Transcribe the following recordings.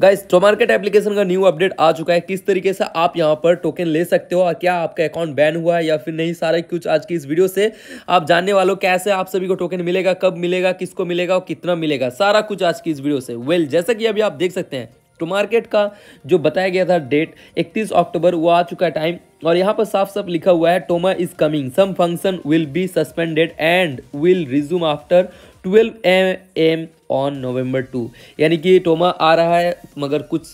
guys Tomarket application का new update आ चुका है किस तरीके से आप यहाँ पर टोकन ले सकते हो और क्या आपका अकाउंट बैन हुआ है या फिर नहीं सारा कुछ आज की इस वीडियो से आप जानने वालों कैसे आप सभी को टोकन मिलेगा कब मिलेगा किसको मिलेगा और कितना मिलेगा सारा कुछ आज की इस वीडियो से वेल well, जैसा कि अभी आप देख सकते हैं तो मार्केट का जो बताया गया था डेट 31 अक्टूबर वो आ चुका है टाइम और यहाँ पर साफ साफ लिखा हुआ है Toma is coming some function will be suspended and will resume after 12 M M on November two यानी कि टोमा आ रहा है मगर कुछ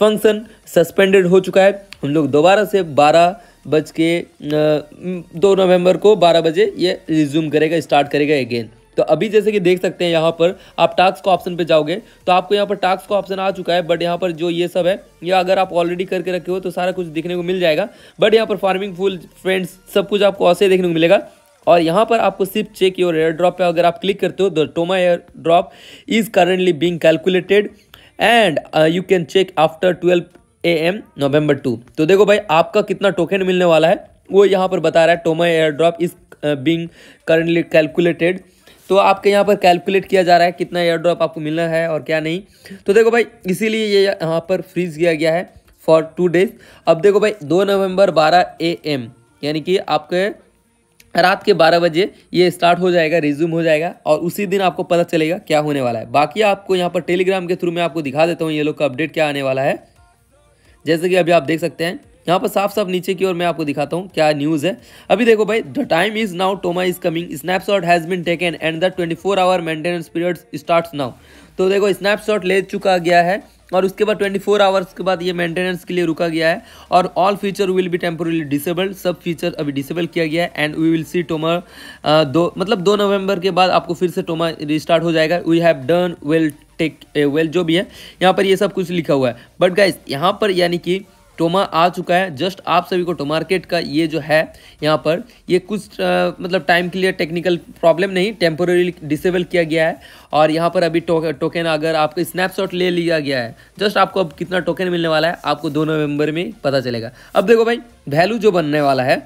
फंक्शन सस्पेंडेड हो चुका है हम लोग दोबारा से बारह बज के दो नवम्बर को बारह बजे ये रिज्यूम करेगा स्टार्ट करेगा अगेन तो अभी जैसे कि देख सकते हैं यहाँ पर आप टास्क का ऑप्शन पे जाओगे तो आपको यहाँ पर टास्क का ऑप्शन आ चुका है बट यहाँ पर जो ये सब है ये अगर आप ऑलरेडी करके रखे हो तो सारा कुछ देखने को मिल जाएगा बट यहाँ पर फार्मिंग फूल फ्रेंड्स सब कुछ आपको ऐसे देखने को मिलेगा और यहाँ पर आपको सिर्फ चेक योर एयर ड्रॉप पर अगर आप क्लिक करते हो the Toma airdrop is currently being calculated and you can check after twelve A M November two तो देखो भाई आपका कितना टोकन मिलने वाला है वो यहाँ पर बता रहा है Toma airdrop is being currently calculated तो आपके यहाँ पर कैलकुलेट किया जा रहा है कितना एयर ड्रॉप आपको मिलना है और क्या नहीं तो देखो भाई इसीलिए ये यहाँ पर फ्रीज किया गया है फॉर टू डेज अब देखो भाई दो नवंबर बारह ए एम यानी कि आपके रात के बारह बजे ये स्टार्ट हो जाएगा रिज्यूम हो जाएगा और उसी दिन आपको पता चलेगा क्या होने वाला है बाकी आपको यहाँ पर टेलीग्राम के थ्रू मैं आपको दिखा देता हूँ ये लोग का अपडेट क्या आने वाला है जैसे कि अभी आप देख सकते हैं यहाँ पर साफ साफ नीचे की ओर मैं आपको दिखाता हूँ क्या न्यूज़ है अभी देखो भाई the time is now Toma is coming snapshot has been taken and the twenty four hour maintenance period start now तो देखो स्नैपशॉट ले चुका गया है और उसके बाद 24 आवर्स के बाद ये मेंटेनेंस के लिए रुका गया है और all feature will be temporarily disabled सब फीचर अभी डिसेबल किया गया है and we will see Toma दो मतलब दो नवंबर के बाद आपको फिर से टोमा रिस्टार्ट हो जाएगा we have done well take well जो भी है यहाँ पर ये सब कुछ लिखा हुआ है बट गाइज यहाँ पर यानी कि टोमा आ चुका है जस्ट आप सभी को टोमार्केट का ये जो है यहाँ पर ये कुछ आ, मतलब टाइम के लिए टेक्निकल प्रॉब्लम नहीं टेम्पोरेली डिसेबल किया गया है और यहाँ पर अभी टो, टोकन अगर आपको स्नैपशॉट ले लिया गया है जस्ट आपको अब कितना टोकन मिलने वाला है आपको दो नवंबर में पता चलेगा अब देखो भाई वैल्यू जो बनने वाला है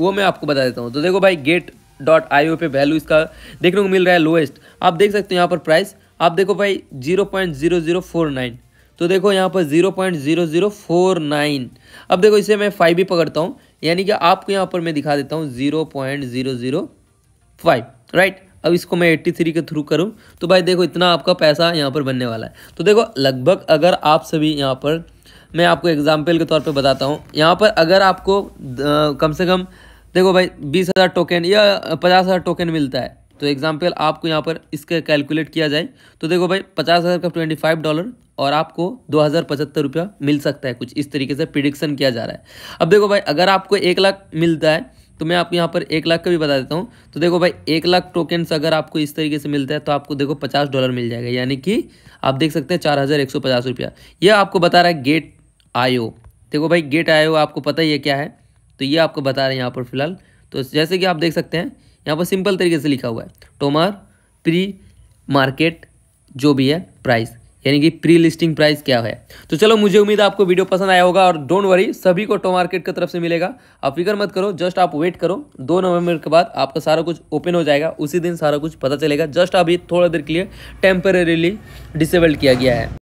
वो मैं आपको बता देता हूँ तो देखो भाई गेट डॉट आई ओ पे वैल्यू इसका देखने को मिल रहा है लोएस्ट आप देख सकते हो यहाँ पर प्राइस आप देखो भाई zero point zero zero four nine तो देखो यहाँ पर zero point zero zero four nine अब देखो इसे मैं फाइव भी पकड़ता हूँ यानी कि आपको यहाँ पर मैं दिखा देता हूँ zero point zero zero five right अब इसको मैं 83 के थ्रू करूँ तो भाई देखो इतना आपका पैसा यहाँ पर बनने वाला है तो देखो लगभग अगर आप सभी यहाँ पर मैं आपको एग्जाम्पल के तौर पर बताता हूँ यहाँ पर अगर आपको कम से कम देखो भाई बीस हज़ार टोकन या पचास हज़ार टोकन मिलता है तो एग्जाम्पल आपको यहाँ पर इसका कैलकुलेट किया जाए तो देखो भाई पचास हज़ार का ट्वेंटी फाइव डॉलर और आपको दो हज़ार पचहत्तर रुपया मिल सकता है कुछ इस तरीके से प्रिडिक्शन किया जा रहा है अब देखो भाई अगर आपको एक लाख मिलता है तो मैं आपको यहाँ पर एक लाख का भी बता देता हूँ तो देखो भाई एक लाख टोकन्स अगर आपको इस तरीके से मिलता है तो आपको देखो पचास डॉलर मिल जाएगा यानी कि आप देख सकते हैं चार हज़ार एक सौ पचास रुपया यह आपको बता रहा है गेट आयो देखो भाई गेट आयो आपको पता ही है क्या है तो ये आपको बता रहे हैं यहाँ पर फिलहाल तो जैसे कि आप देख सकते हैं यहाँ पर सिंपल तरीके से लिखा हुआ है टोमार प्री मार्केट जो भी है प्राइस यानी कि प्री लिस्टिंग प्राइस क्या है तो चलो मुझे उम्मीद है आपको वीडियो पसंद आया होगा और डोंट वरी सभी को टो मार्केट की तरफ से मिलेगा आप फिक्र मत करो जस्ट आप वेट करो दो नवंबर के बाद आपका सारा कुछ ओपन हो जाएगा उसी दिन सारा कुछ पता चलेगा जस्ट अभी थोड़ा देर के लिए टेम्परेली डिसेबल्ड किया गया है